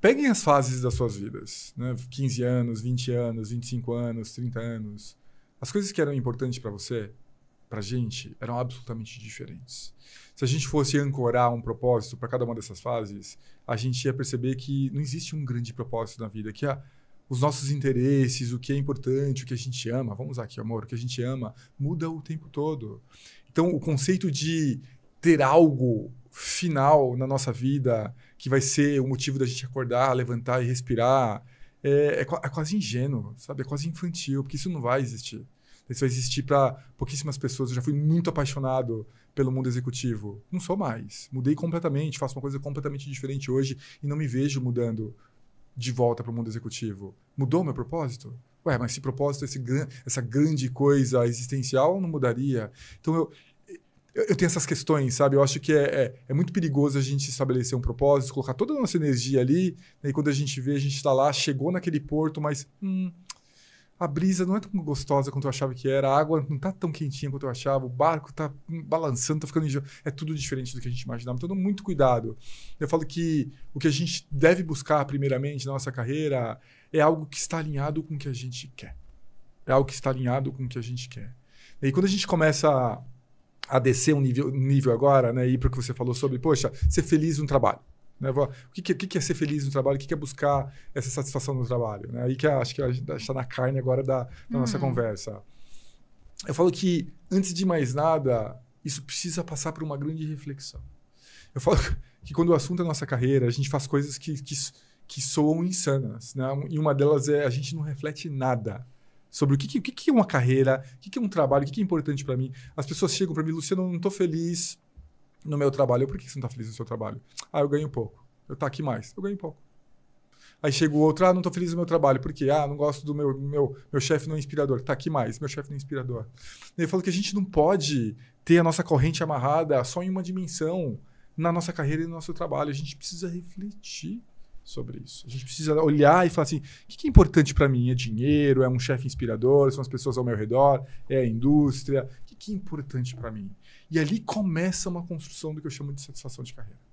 peguem as fases das suas vidas, né? 15 anos, 20 anos, 25 anos, 30 anos. As coisas que eram importantes para você, para a gente, eram absolutamente diferentes. Se a gente fosse ancorar um propósito para cada uma dessas fases, a gente ia perceber que não existe um grande propósito na vida, que a, é os nossos interesses, o que é importante, o que a gente ama, vamos usar aqui, amor, o que a gente ama, muda o tempo todo. Então, o conceito de ter algo final na nossa vida, que vai ser o motivo da gente acordar, levantar e respirar, é, é, é quase ingênuo, sabe? É quase infantil, porque isso não vai existir. Isso vai existir para pouquíssimas pessoas. Eu já fui muito apaixonado pelo mundo executivo. Não sou mais. Mudei completamente, faço uma coisa completamente diferente hoje e não me vejo mudando de volta para o mundo executivo. Mudou meu propósito? Ué, mas se propósito, esse, essa grande coisa existencial, não mudaria. Então eu, eu, eu, tenho essas questões, sabe? Eu acho que é, é, é, muito perigoso a gente estabelecer um propósito, colocar toda a nossa energia ali, né? e quando a gente vê, a gente está lá, chegou naquele porto, mas hum, a brisa não é tão gostosa quanto eu achava que era, a água não tá tão quentinha quanto eu achava, o barco tá hum, balançando, tá ficando enjo... É tudo diferente do que a gente imaginava. Então, muito cuidado. Eu falo que o que a gente deve buscar, primeiramente, na nossa carreira, é algo que está alinhado com o que a gente quer. É algo que está alinhado com o que a gente quer. E quando a gente começa a descer um nível, nível agora, né? E para o que você falou sobre, poxa, ser feliz no trabalho. Né? O que, que, que é ser feliz no trabalho? O que, que é buscar essa satisfação no trabalho? Né? Aí que acho que está tá na carne agora da, da nossa uhum. conversa. Eu falo que, antes de mais nada, isso precisa passar por uma grande reflexão. Eu falo que quando o assunto é nossa carreira, a gente faz coisas que, que, que soam insanas. Né? E uma delas é a gente não reflete nada sobre o que, o que é uma carreira, o que é um trabalho, o que é importante para mim. As pessoas chegam para mim, Luciano, não estou feliz no meu trabalho. Por que você não está feliz no seu trabalho? Ah, eu ganho pouco. Eu estou tá aqui mais. Eu ganho pouco. Aí chega o outro, ah, não estou feliz no meu trabalho. Por quê? Ah, não gosto do meu meu, meu chefe não é inspirador. Tá aqui mais, meu chefe não é inspirador. Ele falou que a gente não pode ter a nossa corrente amarrada só em uma dimensão na nossa carreira e no nosso trabalho. A gente precisa refletir sobre isso. A gente precisa olhar e falar assim: o que é importante para mim? É dinheiro? É um chefe inspirador? São as pessoas ao meu redor? É a indústria? O que é importante para mim? E ali começa uma construção do que eu chamo de satisfação de carreira.